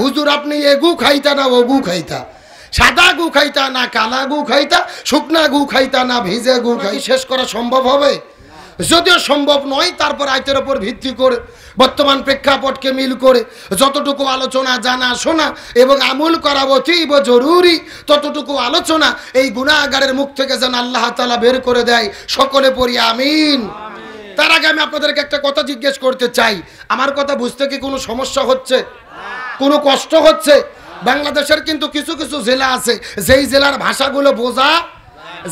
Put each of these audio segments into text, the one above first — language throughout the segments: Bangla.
হুজুর আপনি এগু খাইতা না ও গু খাইতা সাদা গু খাইতা না কালা গু খাইতা শুকনা গু খাইতা না ভিজে গু খাই শেষ করা সম্ভব হবে যদিও সম্ভব নয় তারপর আয়তের ওপর ভিত্তি করে বর্তমান প্রেক্ষাপটকে মিল করে যতটুকু আলোচনা জানা শোনা এবং আমল করা অতীব জরুরি ততটুকু আলোচনা এই গুণাগারের মুখ থেকে যেন আল্লাহ তালা বের করে দেয় সকলে পড়ি আমিন তার আগে আমি আপনাদেরকে একটা কথা জিজ্ঞেস করতে চাই আমার কথা বুঝতে কি কোনো সমস্যা হচ্ছে কোনো কষ্ট হচ্ছে বাংলাদেশের কিন্তু কিছু কিছু জেলা আছে যেই জেলার ভাষাগুলো বোঝা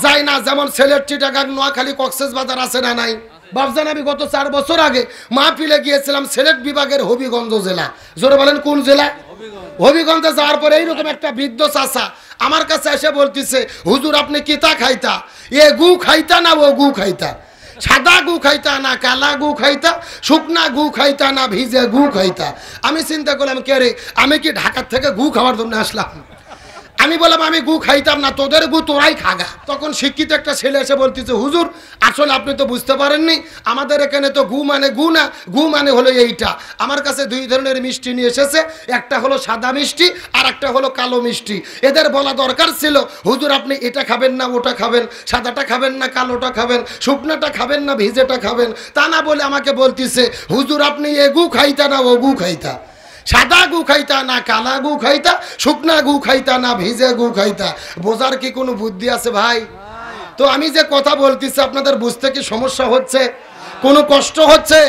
যায় না যেমন সিলেট চিটাগাং নোয়াখালী কক্সেস বাজার আছে না নাই বাবজান আমি গত চার বছর আগে মা মাহফিলে গিয়েছিলাম সিলেট বিভাগের হবিগঞ্জ জেলা জোরে বলেন কোন জেলা হবিগঞ্জে যাওয়ার পরে এইরকম একটা বৃদ্ধ চাষা আমার কাছে এসে বলতেছে হুজুর আপনি কিতা খাইতা এ গু খাইতা না ও গু খাইতা সাদা গু খাইতা না কালা গু খাইতা শুকনা গু খাইতা না ভিজে গু খাইতা আমি চিন্তা করলাম কে রে আমি কি ঢাকার থেকে গু খাওয়ার জন্য আসলাম আমি বললাম আমি গু খাইতাম না তোদের গু তোরাই খাগা তখন শিক্ষিত একটা ছেলে এসে বলতেছে হুজুর আসলে আপনি তো বুঝতে পারেননি আমাদের এখানে তো গু মানে গু না গু মানে হলো এইটা আমার কাছে দুই ধরনের মিষ্টি নিয়ে এসেছে একটা হলো সাদা মিষ্টি আর একটা হলো কালো মিষ্টি এদের বলা দরকার ছিল হুজুর আপনি এটা খাবেন না ওটা খাবেন সাদাটা খাবেন না কালোটা খাবেন শুকনাটা খাবেন না ভিজেটা খাবেন তা না বলে আমাকে বলতিছে হুজুর আপনি এ গু খাইতা না ও গু খাইতা সাদা গু খাইতা না কালা গু খাইতা শুকনা গু খাইতা না ভিজে গু খাইতা বোঝার কি কোনো বুদ্ধি আছে ভাই তো আমি যে কথা বলতেছি আপনাদের বুঝতে কি সমস্যা হচ্ছে কোনো কষ্ট হচ্ছে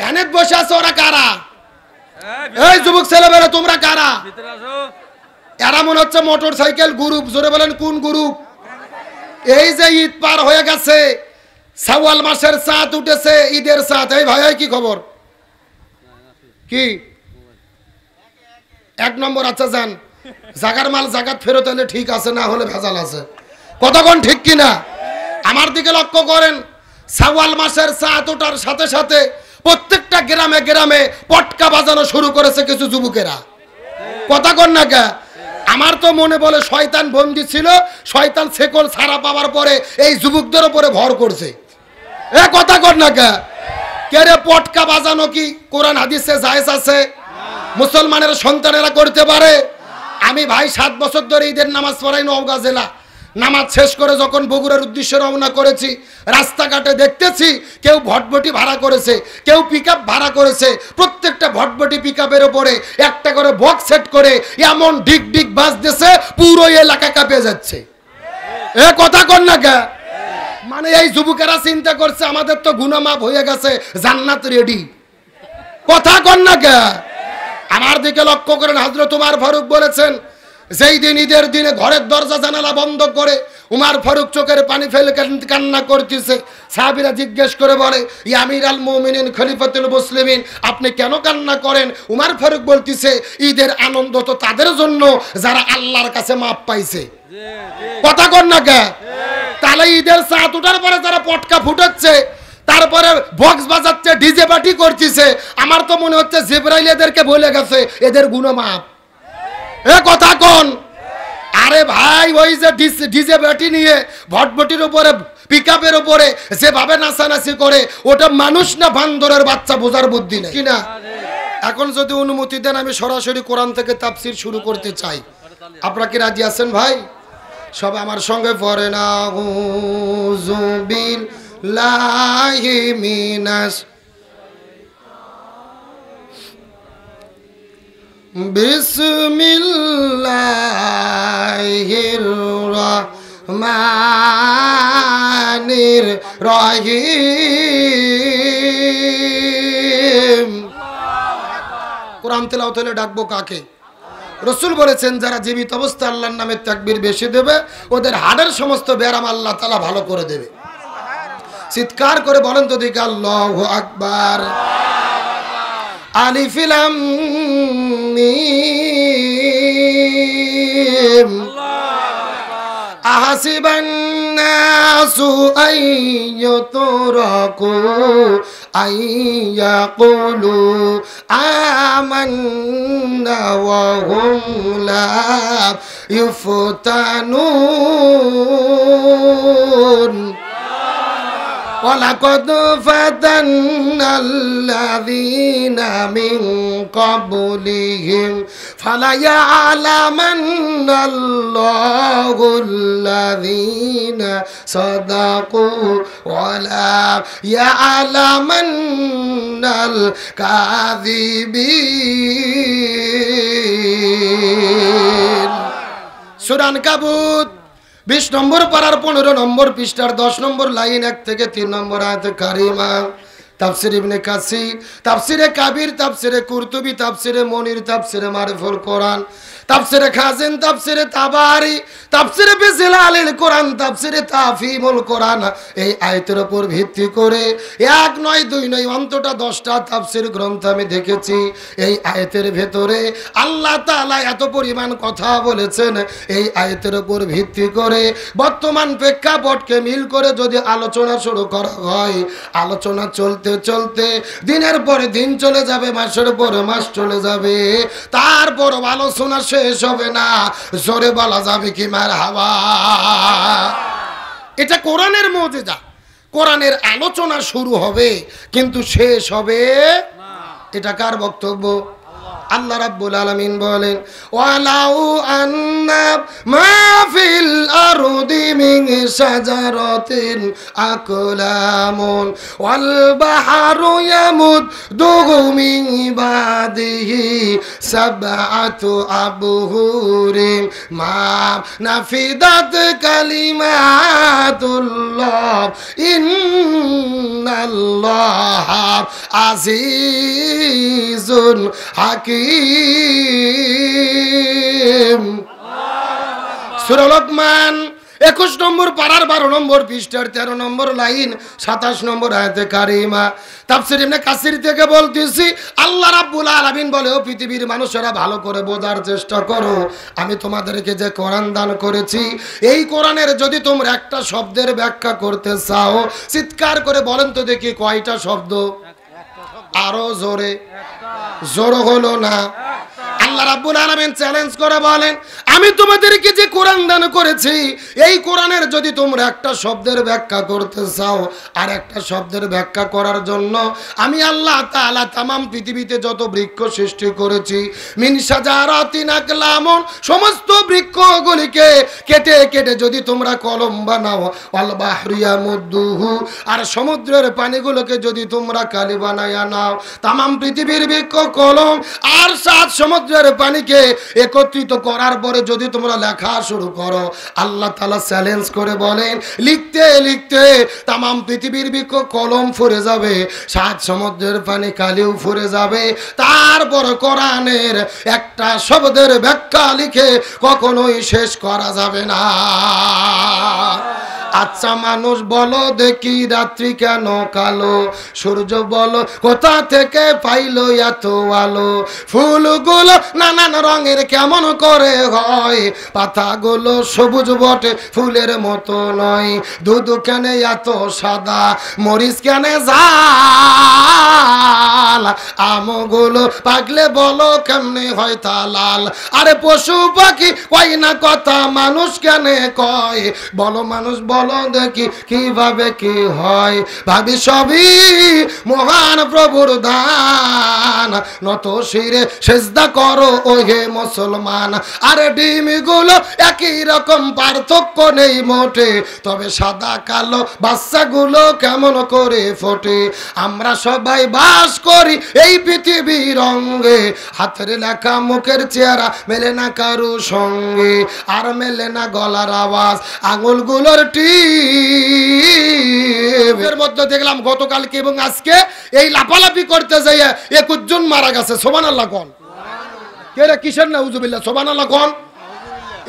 ভ্যানে বসে আছে ওরা কারা হ্যাঁ, এই যুবক ছেলে ছেলেবেলা তোমরা কারা এরা মনে হচ্ছে মোটর সাইকেল গ্রুপ জোরে বলেন কোন গ্রুপ এই যে ঈদ পার হয়ে গেছে সাওয়াল মাসের চাঁদ উঠেছে ঈদের চাঁদ এই ভাই কি খবর কি এক নম্বর আচ্ছা যান জাগার মাল জাগাত ফেরত এলে ঠিক আছে না হলে ভেজাল আছে কতক্ষণ ঠিক কিনা আমার দিকে লক্ষ্য করেন সাওয়াল মাসের সাত সাথে সাথে প্রত্যেকটা গ্রামে গ্রামে পটকা বাজানো শুরু করেছে কিছু যুবকেরা কথা কন না কে আমার তো মনে বলে শয়তান বন্দি ছিল শয়তান সেকল ছাড়া পাওয়ার পরে এই যুবকদের উপরে ভর করছে এ কথা কর না কে কেরে পটকা বাজানো কি কোরআন হাদিসে জায়েজ আছে মুসলমানের সন্তানেরা করতে পারে আমি ভাই সাত বছর ধরে ঈদের নামাজ পড়াই নওগাঁ জেলা নামাজ শেষ করে যখন বগুড়ার উদ্দেশ্যে রওনা করেছি রাস্তাঘাটে দেখতেছি কেউ ভটভটি ভাড়া করেছে কেউ পিক ভাড়া করেছে প্রত্যেকটা ভটভটি পিক আপের ওপরে একটা করে বক্স সেট করে এমন ডিগ ডিগ বাস পুরো এলাকা কাঁপিয়ে যাচ্ছে এ কথা কন না কে মানে এই যুবকেরা চিন্তা করছে আমাদের তো গুণমাপ হয়ে গেছে জান্নাত রেডি কথা কন না কে আমার দিকে লক্ষ্য করেন হাজরত তোমার ফারুক বলেছেন যেই দিন ঈদের দিনে ঘরের দরজা জানালা বন্ধ করে উমার ফারুক চোখের পানি ফেলে কান্না করতেছে সাহাবিরা জিজ্ঞেস করে বলে ইয়ামির আল মুমিনিন খলিফাতুল মুসলিমিন আপনি কেন কান্না করেন উমার ফারুক বলতেছে ঈদের আনন্দ তো তাদের জন্য যারা আল্লাহর কাছে মাপ পাইছে কথা কর না কে তাহলে ঈদের চাঁদ উঠার পরে যারা পটকা ফুটাচ্ছে তারপরে বক্স বাজাচ্ছে ডিজে পার্টি করতেছে আমার তো মনে হচ্ছে জিব্রাইল এদেরকে বলে গেছে এদের গুণমাপ এ কথা কোন আরে ভাই ওই যে ডিজে ব্যাটি নিয়ে ভটভটির উপরে পিক আপের উপরে যেভাবে নাচানাচি করে ওটা মানুষ না বান্দরের বাচ্চা বোঝার বুদ্ধি নেই কিনা এখন যদি অনুমতি দেন আমি সরাসরি কোরআন থেকে তাপসির শুরু করতে চাই আপনারা কি রাজি আছেন ভাই সব আমার সঙ্গে পড়ে না মানির মিনাস কোরআন তেলাও তাহলে ডাকবো কাকে রসুল বলেছেন যারা জীবিত অবস্থা আল্লাহর নামে তাকবির বেশি দেবে ওদের হাড়ের সমস্ত ব্যারাম আল্লাহ তালা ভালো করে দেবে চিৎকার করে বলেন তো দিকে আল্লাহ আকবার আলিফিলাম أحسب الناس أن يتركوا أن يقولوا آمنا وهم لا يفتنون ولقد فتنا الذين من قبلهم فليعلمن الله الذين صدقوا ولا يعلمن الكاذبين سورة الكبوت বিশ নম্বর পাড়ার পনেরো নম্বর পৃষ্ঠার দশ নম্বর লাইন এক থেকে তিন নম্বর আয়তে কারিমা তাপসির ইবনে কাসির তাপসিরে কাবির তাপসিরে কুর্তুবি তাপসিরে মনির তাপসিরে মারিফুল কোরআন তাফসিরে খাজিন তাফসিরে তাবারি তাফসিরে বিজলালিল কোরআন তাফসিরে তাফিমুল কোরআন এই আয়তের উপর ভিত্তি করে এক নয় দুই নয় অন্তটা দশটা তাফসির গ্রন্থ আমি দেখেছি এই আয়তের ভেতরে আল্লাহ তালা এত পরিমাণ কথা বলেছেন এই আয়তের উপর ভিত্তি করে বর্তমান প্রেক্ষাপটকে মিল করে যদি আলোচনা শুরু করা হয় আলোচনা চলতে চলতে দিনের পরে দিন চলে যাবে মাসের পরে মাস চলে যাবে তারপর আলোচনা শেষ হবে না জোরে বলা যাবে কি মার হাওয়া এটা কোরআনের মজেজা কোরআনের আলোচনা শুরু হবে কিন্তু শেষ হবে এটা কার বক্তব্য আল্লাহ রাব্বুল আলামিন বলেন ওয়ালাউ আন্না মাফিল ফিল আরদি মিন শাজারাতিন আকলামুন ওয়াল বাহারু ইয়ামুদুহু মিন বাদিহি সাবআতু আবহুরিন মা নাফিদাত কালিমাতুল্লাহ ইন্নাল্লাহ আজিজুন হাকিম করিম সুরলকমান একুশ নম্বর পাড়ার বারো নম্বর পৃষ্ঠার তেরো নম্বর লাইন সাতাশ নম্বর আয়তে কারিমা তাপসির এমনি থেকে বলতেছি আল্লাহ রাব্বুল আলমিন বলে ও পৃথিবীর মানুষেরা ভালো করে বোঝার চেষ্টা করো আমি তোমাদেরকে যে কোরআন দান করেছি এই কোরআনের যদি তোমরা একটা শব্দের ব্যাখ্যা করতে চাও চিৎকার করে বলেন তো দেখি কয়টা শব্দ আরো জোরে জোর হলো না আল্লাহ রাব্বুল আলামিন চ্যালেঞ্জ করে বলেন আমি তোমাদেরকে যে কোরআন দান করেছি এই কোরআনের যদি তোমরা একটা শব্দের ব্যাখ্যা করতে চাও আর একটা শব্দের ব্যাখ্যা করার জন্য আমি আল্লাহ তাআলা তামাম পৃথিবীতে যত বৃক্ষ সৃষ্টি করেছি মিন সাজারাতিন আকলামন সমস্ত বৃক্ষগুলিকে কেটে কেটে যদি তোমরা কলম বানাও আল বাহরিয়া মুদ্দুহু আর সমুদ্রের পানিগুলোকে যদি তোমরা কালি বানায় নাও তামাম পৃথিবীর বৃক্ষ কলম আর সাত সমুদ্রের জমিনের পানিকে একত্রিত করার পরে যদি তোমরা লেখা শুরু করো আল্লাহ তালা চ্যালেঞ্জ করে বলেন লিখতে লিখতে তাম পৃথিবীর বিক্ষ কলম ফুরে যাবে সাত সমুদ্রের পানি কালিও ফুরে যাবে তারপর কোরআনের একটা শব্দের ব্যাখ্যা লিখে কখনোই শেষ করা যাবে না আচ্ছা মানুষ বলো দেখি রাত্রি কেন কালো সূর্য বলো কোথা থেকে পাইলো এত আলো ফুলগুলো নানান রঙের কেমন করে হয় পাতাগুলো সবুজ বটে ফুলের মতো নয় দুধু কেন এত সাদা মরিচ কেন জাল আমগুলো পাকলে বলো কেমনে হয় তা লাল আরে পশু পাখি কয় না কথা মানুষ কেন কয় বলো মানুষ বল বলো দেখি কিভাবে কি হয় ভাবি সবই মহান প্রভুর দান নত শিরে সেজদা করো ও হে মুসলমান আর ডিমগুলো একই রকম পার্থক্য নেই মোটে তবে সাদা কালো বাচ্চাগুলো কেমন করে ফোটে আমরা সবাই বাস করি এই পৃথিবী রঙ্গে হাতের লেখা মুখের চেহারা মেলে না কারো সঙ্গে আর মেলে না গলার আওয়াজ আঙুলগুলোর টি এর মধ্যে দেখলাম গতকালকে এবং আজকে এই লাফালাফি করতে যাইয়ে একুশ একুশজন মারা গেছে সোমান আল্লাহ কন কেরা কিসের না উজুবিল্লা সোমান আল্লাহ কন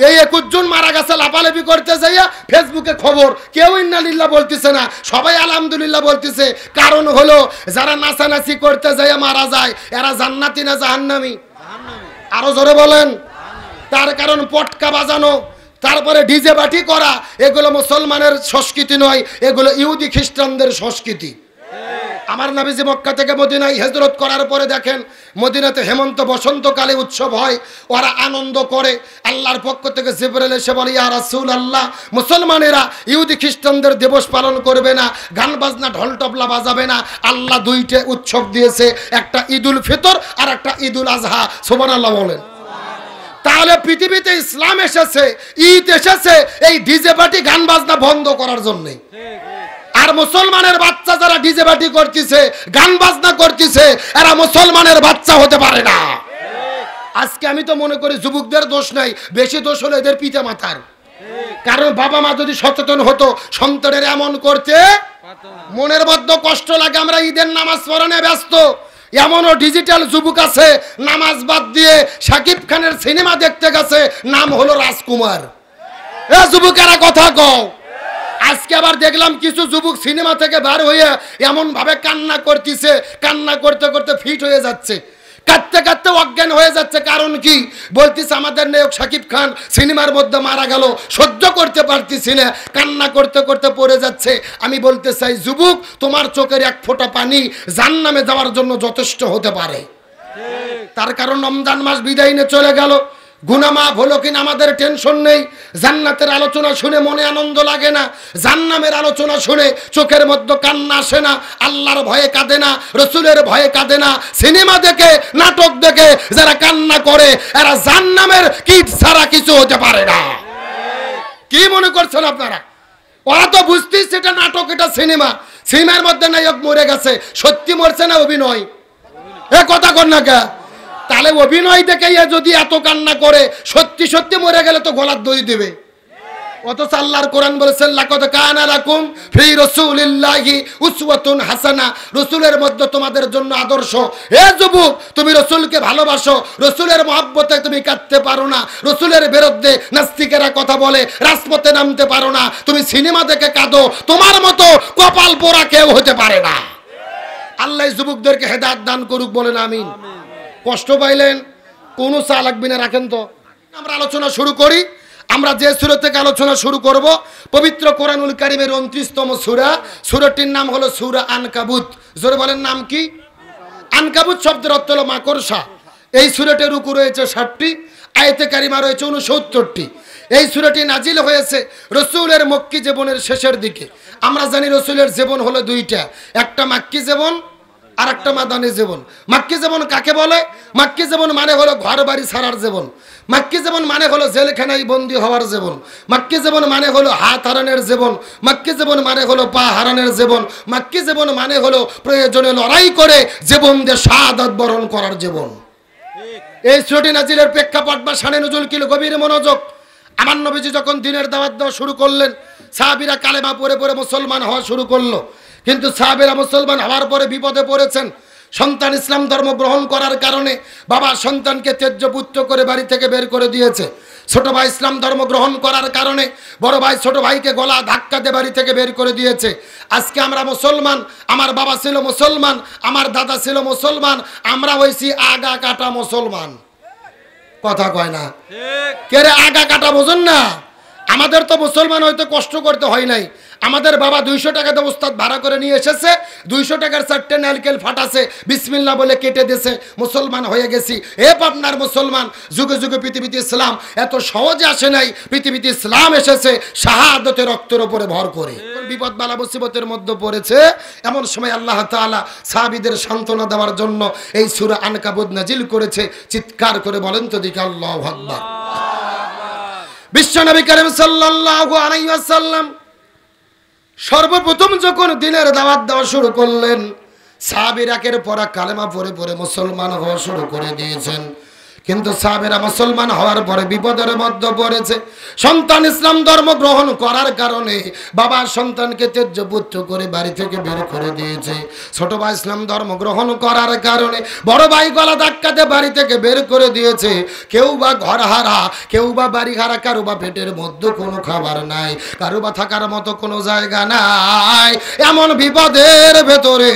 এই একুশজন মারা গেছে লাপালাপি করতে যাইয়া ফেসবুকে খবর কেউ ইন্নালিল্লা বলতেছে না সবাই আলহামদুলিল্লাহ বলতেছে কারণ হলো যারা নাচানাচি করতে যাইয়া মারা যায় এরা জান্নাতি না জাহান্নামি আরো জোরে বলেন তার কারণ পটকা বাজানো তারপরে ডিজে বাটি করা এগুলো মুসলমানের সংস্কৃতি নয় এগুলো ইহুদি খ্রিস্টানদের সংস্কৃতি আমার নাবিজি মক্কা থেকে মদিনায় হেজরত করার পরে দেখেন মদিনাতে হেমন্ত বসন্তকালে উৎসব হয় ওরা আনন্দ করে আল্লাহর পক্ষ থেকে জিবরেল এসে বলে ইয়া রাসুল আল্লাহ মুসলমানেরা ইহুদি খ্রিস্টানদের দিবস পালন করবে না গান বাজনা ঢলটপলা বাজাবে না আল্লাহ দুইটে উৎসব দিয়েছে একটা ঈদুল ফিতর আর একটা ঈদুল আজহা সোমান আল্লাহ বলেন তাহলে পৃথিবীতে ইসলাম এসেছে ঈদ এসেছে এই ডিজে পার্টি গান বাজনা বন্ধ করার জন্য আর মুসলমানের বাচ্চা যারা ডিজে পার্টি করতেছে গান বাজনা করতেছে এরা মুসলমানের বাচ্চা হতে পারে না আজকে আমি তো মনে করি যুবকদের দোষ নাই বেশি দোষ হলো এদের পিতা মাতার কারণ বাবা মা যদি সচেতন হতো সন্তানের এমন করতে মনের মধ্যে কষ্ট লাগে আমরা ঈদের নামাজ পড়ানে ব্যস্ত এমনও ডিজিটাল যুবক আছে নামাজ বাদ দিয়ে সাকিব খানের সিনেমা দেখতে গেছে নাম হলো রাজকুমার এ যুবকেরা কথা কও আজকে আবার দেখলাম কিছু যুবক সিনেমা থেকে বার হয়ে এমনভাবে কান্না করতেছে কান্না করতে করতে ফিট হয়ে যাচ্ছে কাঁদতে কাঁদতে অজ্ঞান হয়ে যাচ্ছে কারণ কি বলতিস আমাদের নায়ক সাকিব খান সিনেমার মধ্যে মারা গেল সহ্য করতে পারতিছি না কান্না করতে করতে পড়ে যাচ্ছে আমি বলতে চাই যুবক তোমার চোখের এক ফোঁটা পানি জান নামে যাওয়ার জন্য যথেষ্ট হতে পারে তার কারণ রমজান মাস বিদায় নিয়ে চলে গেল গুনামাফ হলো কিনা আমাদের টেনশন নেই জান্নাতের আলোচনা শুনে মনে আনন্দ লাগে না জান্নামের আলোচনা শুনে চোখের মধ্যে কান্না আসে না আল্লাহর ভয়ে কাঁদে না রসুলের ভয়ে কাঁদে না সিনেমা দেখে নাটক দেখে যারা কান্না করে এরা জান্নামের কিট ছাড়া কিছু হতে পারে না কি মনে করছেন আপনারা ওরা তো বুঝতেই সেটা নাটক এটা সিনেমা সিনেমার মধ্যে নায়ক মরে গেছে সত্যি মরছে না অভিনয় এ কথা কর না কে তাহলে অভিনয় দেখাইয়া যদি এত কান্না করে সত্যি সত্যি মরে গেলে তো গলার দই দেবে অথচ আল্লাহর কোরআন বলেছেন লাকদ কানা লাকুম ফি রাসূলিল্লাহি উসওয়াতুন হাসানা রসুলের মধ্যে তোমাদের জন্য আদর্শ হে যুবক তুমি রসুলকে ভালোবাসো রসুলের মহব্বতে তুমি কাঁদতে পারো না রসুলের বিরুদ্ধে নাস্তিকেরা কথা বলে রাজপথে নামতে পারো না তুমি সিনেমা দেখে কাঁদো তোমার মতো কপাল পোড়া কেউ হতে পারে না আল্লাহ যুবকদেরকে হেদায়েত দান করুক বলেন আমিন কষ্ট পাইলেন কোনো চা লাগবে না রাখেন তো আমরা আলোচনা শুরু করি আমরা যে সুরা থেকে আলোচনা শুরু করব পবিত্র কোরআনুল কারিমের উনত্রিশতম সুরা সুরটির নাম হলো সুরা আনকাবুত জোরে বলেন নাম কি আনকাবুত শব্দের অর্থ হলো মাকড়সা এই সুরেটের রুকু রয়েছে ষাটটি আয়তে কারিমা রয়েছে উনসত্তরটি এই সুরেটি নাজিল হয়েছে রসুলের মক্কি জীবনের শেষের দিকে আমরা জানি রসুলের জীবন হলো দুইটা একটা মাক্কি জীবন আর একটা মাদানি জীবন মাক্কি জীবন কাকে বলে মাক্কি জীবন মানে হলো ঘর বাড়ি ছাড়ার জীবন মাক্কি জীবন মানে হলো জেলখানায় বন্দী হওয়ার জীবন মাক্কি জীবন মানে হলো হাত হারানের জীবন মাক্কি জীবন মানে হলো পা হারানের জীবন মাক্কি জীবন মানে হলো প্রয়োজনে লড়াই করে জীবন দিয়ে সাদাত বরণ করার জীবন এই শ্রুটি নাজিলের প্রেক্ষাপট বা সানে নজুল কিলো গভীর মনোযোগ আমার নবীজি যখন দিনের দাওয়াত দেওয়া শুরু করলেন সাহাবিরা কালেমা পরে পরে মুসলমান হওয়া শুরু করলো কিন্তু সাহাবেরা মুসলমান হওয়ার পরে বিপদে পড়েছেন সন্তান ইসলাম ধর্ম গ্রহণ করার কারণে বাবা সন্তানকে ত্যাজ্যপুত্র করে বাড়ি থেকে বের করে দিয়েছে ছোট ভাই ইসলাম ধর্ম গ্রহণ করার কারণে বড় ভাই ছোট ভাইকে গলা ধাক্কাতে বাড়ি থেকে বের করে দিয়েছে আজকে আমরা মুসলমান আমার বাবা ছিল মুসলমান আমার দাদা ছিল মুসলমান আমরা হয়েছি আগা কাটা মুসলমান কথা কয় না কে রে আগা কাটা বোঝেন না আমাদের তো মুসলমান হয়তো কষ্ট করতে হয় নাই আমাদের বাবা দুইশো টাকা ওস্তাদ ভাড়া করে নিয়ে এসেছে দুইশো টাকার চারটে নারকেল ফাটাছে বিসমিল্লা বলে কেটে দিয়েছে মুসলমান হয়ে গেছি এ পাবনার মুসলমান যুগে যুগে পৃথিবীতে ইসলাম এত সহজে আসে নাই পৃথিবীতে ইসলাম এসেছে শাহাদতের রক্তের ওপরে ভর করে বিপদ বালা মুসিবতের মধ্যে পড়েছে এমন সময় আল্লাহ তালা সাহাবিদের সান্ত্বনা দেওয়ার জন্য এই সুরা আনকাবুদ নাজিল করেছে চিৎকার করে বলেন তো দিকে আল্লাহ বিশ্ব নবী করিম সাল্লাহ আলাইসাল্লাম সর্বপ্রথম যখন দিনের দাওয়াত দেওয়া শুরু করলেন সাহাবিরাকের পরা কালেমা পরে পরে মুসলমান হওয়া শুরু করে দিয়েছেন কিন্তু সাহাবেরা মুসলমান হওয়ার পরে বিপদের মধ্যে পড়েছে সন্তান ইসলাম ধর্ম গ্রহণ করার কারণে বাবা সন্তানকে ত্যাজ্যপুত্র করে বাড়ি থেকে বের করে দিয়েছে ছোট ভাই ইসলাম ধর্ম গ্রহণ করার কারণে বড় ভাই গলা ধাক্কাতে বাড়ি থেকে বের করে দিয়েছে কেউ বা ঘর হারা কেউ বা বাড়ি হারা কারো বা পেটের মধ্যে কোনো খাবার নাই কারো বা থাকার মতো কোনো জায়গা নাই এমন বিপদের ভেতরে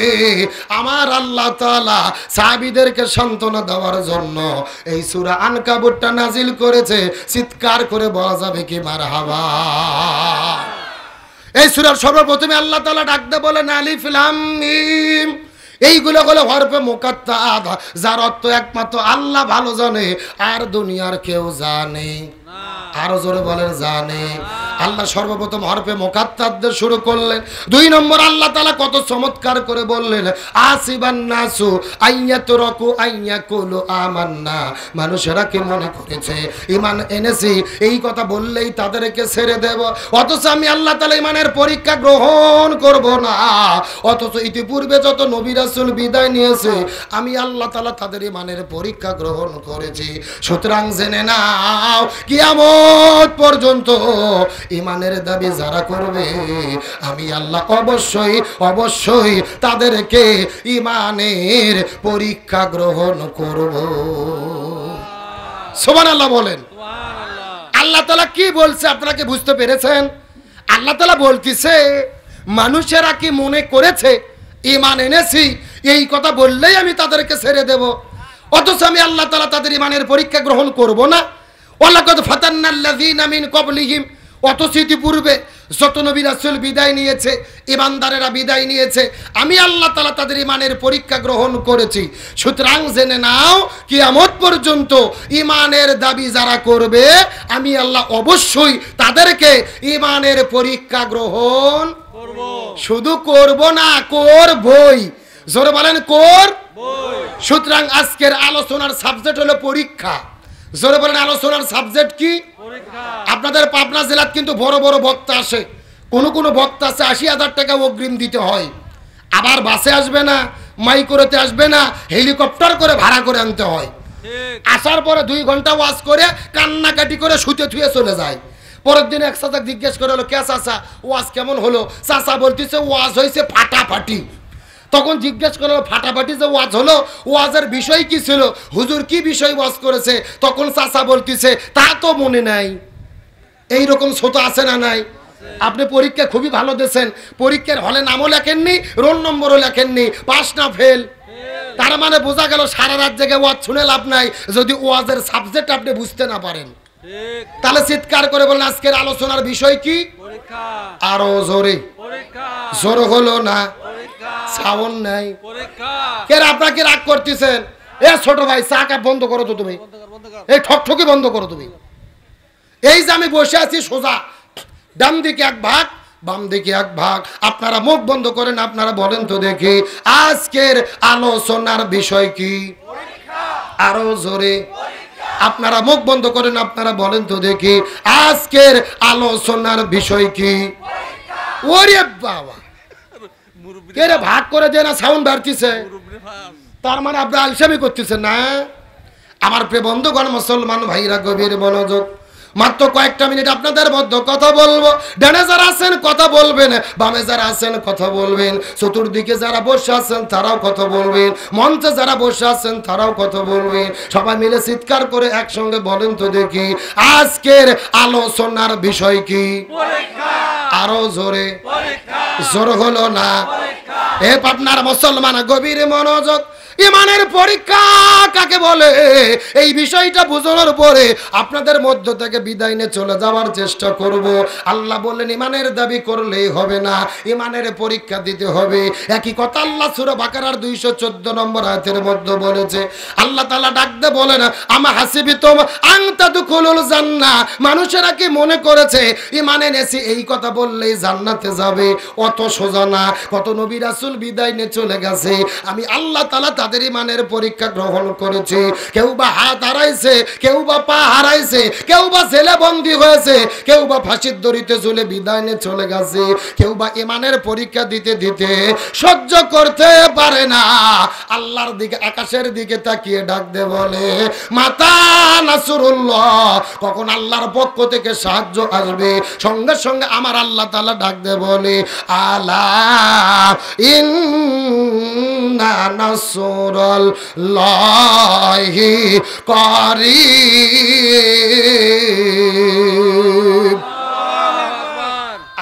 আমার আল্লাহ তালা সাহাবিদেরকে সান্ত্বনা দেওয়ার জন্য এই এই সুরা আনকাবুরটা নাজিল করেছে চিৎকার করে বলা যাবে কি মার হাবা এই সুরার সর্বপ্রথমে আল্লাহ তালা ডাকতে বলেন আলিফ লামিম এইগুলো হলো হরফে মোকাত্তা যার অর্থ একমাত্র আল্লাহ ভালো জানে আর দুনিয়ার কেউ জানে আরো জোরে বলেন জানে আল্লাহ সর্বপ্রথম হরফে মোকাত্তাদের শুরু করলেন দুই নম্বর আল্লাহ তালা কত চমৎকার করে বললেন আসিবান নাসু আইয়া তো রকু আইয়া কুলু আমান্না মানুষেরা কি মনে করেছে ইমান এনেছি এই কথা বললেই তাদেরকে ছেড়ে দেব অথচ আমি আল্লাহ তালা ইমানের পরীক্ষা গ্রহণ করব না অথচ ইতিপূর্বে যত নবিরাসুল বিদায় নিয়েছে আমি আল্লাহ তালা তাদের ইমানের পরীক্ষা গ্রহণ করেছি সুতরাং জেনে নাও কি কেয়ামত পর্যন্ত ইমানের দাবি যারা করবে আমি আল্লাহ অবশ্যই অবশ্যই তাদেরকে ইমানের পরীক্ষা গ্রহণ করব সোমান আল্লাহ বলেন আল্লাহ তালা কি বলছে আপনারা কি বুঝতে পেরেছেন আল্লাহ তালা বলতিছে মানুষেরা কি মনে করেছে ইমান এনেছি এই কথা বললেই আমি তাদেরকে ছেড়ে দেব অথচ আমি আল্লাহ তালা তাদের ইমানের পরীক্ষা গ্রহণ করব না ওলাকত ফাতান্নাল্লাযীনা মিন কবলিহিম অথচ পূর্বে যত নবী রাসুল বিদায় নিয়েছে ইমানদারেরা বিদায় নিয়েছে আমি আল্লাহ তালা তাদের ইমানের পরীক্ষা গ্রহণ করেছি সুতরাং জেনে নাও কিয়ামত পর্যন্ত ইমানের দাবি যারা করবে আমি আল্লাহ অবশ্যই তাদেরকে ইমানের পরীক্ষা গ্রহণ শুধু করব না করবই জোরে বলেন কর সুতরাং আজকের আলোচনার সাবজেক্ট হলো পরীক্ষা জোরে বলেন আলোচনার সাবজেক্ট কি আপনাদের পাবনা জেলার কিন্তু বড় বড় বক্তা আসে কোনো কোনো বক্তা আছে আশি হাজার টাকা অগ্রিম দিতে হয় আবার বাসে আসবে না মাইক্রোতে আসবে না হেলিকপ্টার করে ভাড়া করে আনতে হয় আসার পরে দুই ঘন্টা ওয়াশ করে কান্নাকাটি করে শুতে থুয়ে চলে যায় পরের দিন এক জিজ্ঞেস করে হলো কে চাচা ওয়াশ কেমন হলো চাচা বলতেছে ওয়াশ হয়েছে ফাটাফাটি তখন জিজ্ঞেস করলো ফাটাফাটি যে ওয়াজ হলো ওয়াজের বিষয় কি ছিল হুজুর কি বিষয় ওয়াজ করেছে তখন চাষা বলতেছে তা তো মনে নাই এই রকম আছে না নাই আপনি পরীক্ষা খুবই ভালো দিয়েছেন পরীক্ষার হলে নামও লেখেননি রোল নম্বরও লেখেননি পাস না ফেল তার মানে বোঝা গেল সারা রাত জেগে ওয়াজ শুনে লাভ নাই যদি ওয়াজের সাবজেক্ট আপনি বুঝতে না পারেন তাহলে চিৎকার করে বললেন আজকের আলোচনার বিষয় কি আরো জোরে জোর হলো না নাই আপনাকে রাগ করতেছেন এ ছোট ভাই বন্ধ করো তো তুমি এই ঠকঠকি বন্ধ করো তুমি এই যে আমি বসে আছি সোজা ডান দিকে এক ভাগ বাম দিকে এক ভাগ আপনারা মুখ বন্ধ করেন আপনারা বলেন তো দেখি আজকের আলোচনার বিষয় কি আরো জোরে আপনারা মুখ বন্ধ করেন আপনারা বলেন তো দেখি আজকের আলোচনার বিষয় কি ওরে বাবা কেরে ভাগ করে যে না সাউন্ড বাড়তিছে তার মানে আপনি আলসামি করতেছেন না আমার প্রিয় বন্ধুগণ মুসলমান ভাইরা গভীর মনোযোগ মাত্র কয়েকটা মিনিট আপনাদের মধ্য কথা বলবো ডানে যারা আছেন কথা বলবেন বামে যারা আছেন কথা বলবেন চতুর্দিকে যারা বসে আছেন তারাও কথা বলবেন মঞ্চে যারা বসে আছেন তারাও কথা বলবেন সবাই মিলে চিৎকার করে একসঙ্গে বলেন তো দেখি আজকের আলোচনার বিষয় কি পরীক্ষা আরো জোরে জোর হলো না এ পাটনার মুসলমান গভীর মনোযোগ ইমানের পরীক্ষা কাকে বলে এই বিষয়টা বুঝানোর পরে আপনাদের মধ্য থেকে বিদায় নিয়ে চলে যাওয়ার চেষ্টা করব আল্লাহ বললেন ইমানের দাবি করলেই হবে না ইমানের পরীক্ষা দিতে হবে একই কথা আল্লাহ সুর বাকার দুইশো চোদ্দ নম্বর আয়তের মধ্যে বলেছে আল্লাহ তালা ডাকতে বলেন আমা হাসিবি তোম আংতা দুখুলুল জান্না মানুষেরা কি মনে করেছে ইমানে নেছি এই কথা বলে করলেই জান্নাতে যাবে অত সোজা না কত নবী রাসুল বিদায় নিয়ে চলে গেছে আমি আল্লাহ তালা তাদের ইমানের পরীক্ষা গ্রহণ করেছি কেউ বা হাত হারাইছে কেউ বা পা হারাইছে কেউ বা ছেলে বন্দি হয়েছে কেউ বা ফাঁসির দরিতে চলে বিদায় নিয়ে চলে গেছে কেউ বা ইমানের পরীক্ষা দিতে দিতে সহ্য করতে পারে না আল্লাহর দিকে আকাশের দিকে তাকিয়ে ডাক দে বলে মাতা নাসুরুল্লাহ কখন আল্লাহর পক্ষ থেকে সাহায্য আসবে সঙ্গে সঙ্গে আমার আল্লাহ আল্লাহ তালা ডাক দেবনি আলা ইন্না করি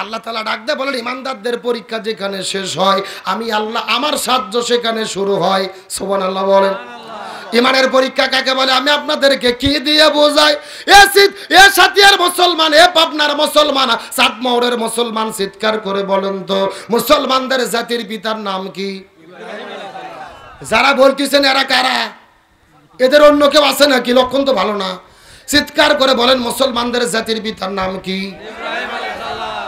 আল্লাহ তালা ডাক দে বলেন ইমানদারদের পরীক্ষা যেখানে শেষ হয় আমি আল্লাহ আমার সাহায্য সেখানে শুরু হয় সোমান আল্লাহ বলেন ইমানের পরীক্ষা কাকে বলে আমি আপনাদেরকে কি দিয়ে বোঝাই এ শীত এ সাথিয়ার মুসলমান এ পাবনার মুসলমান সাতমহরের মুসলমান চিৎকার করে বলেন তো মুসলমানদের জাতির পিতার নাম কি যারা বলতেছেন এরা কারা এদের অন্য কেউ আছে নাকি লক্ষণ তো ভালো না চিৎকার করে বলেন মুসলমানদের জাতির পিতার নাম কি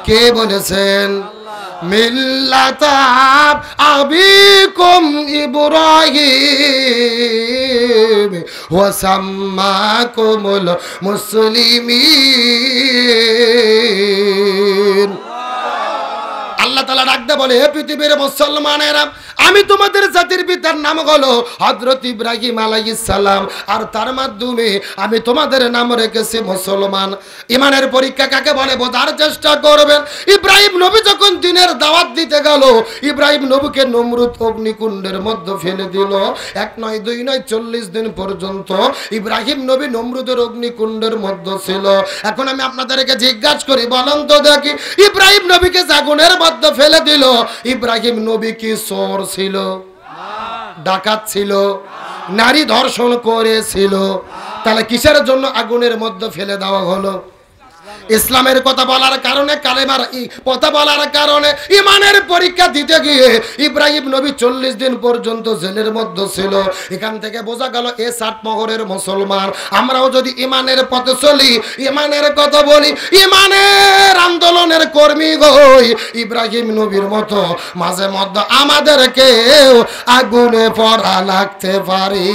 কে বলেছেন মিল্লাত আবিকুম ইব্রাহিম ওয়া সাম্মাকুমুল মুসলিমিন আল্লাহ তালা ডাকতে বলে হে পৃথিবীর মুসলমানেরা আমি তোমাদের জাতির পিতার নাম হলো হজরত ইব্রাহিম আলাই আলাইসাল্লাম আর তার মাধ্যমে আমি তোমাদের নাম রেখেছি মুসলমান ইমানের পরীক্ষা কাকে বলে বোঝার চেষ্টা করবেন ইব্রাহিম নবী যখন দিনের দাওয়াত দিতে গেল ইব্রাহিম নবীকে নমরুত অগ্নিকুণ্ডের মধ্যে ফেলে দিল এক নয় দুই নয় চল্লিশ দিন পর্যন্ত ইব্রাহিম নবী নমরুদের অগ্নিকুণ্ডের মধ্যে ছিল এখন আমি আপনাদেরকে জিজ্ঞাসা করি বলন্ত দেখি ইব্রাহিম নবীকে জাগুনের মধ্যে মধ্যে ফেলে দিল ইব্রাহিম নবী কি চোর ছিল ডাকাত ছিল নারী ধর্ষণ করেছিল তাহলে কিসের জন্য আগুনের মধ্যে ফেলে দেওয়া হলো ইসলামের কথা বলার কারণে কালেমার কথা বলার কারণে ইমানের পরীক্ষা দিতে গিয়ে ইব্রাহিম নবী চল্লিশ দিন পর্যন্ত জেলের মধ্যে ছিল এখান থেকে বোঝা গেল এ মহরের মুসলমান আমরাও যদি ইমানের পথে চলি ইমানের কথা বলি ইমানের আন্দোলনের কর্মী হই ইব্রাহিম নবীর মতো মাঝে মধ্যে আমাদেরকেও আগুনে পড়া লাগতে পারি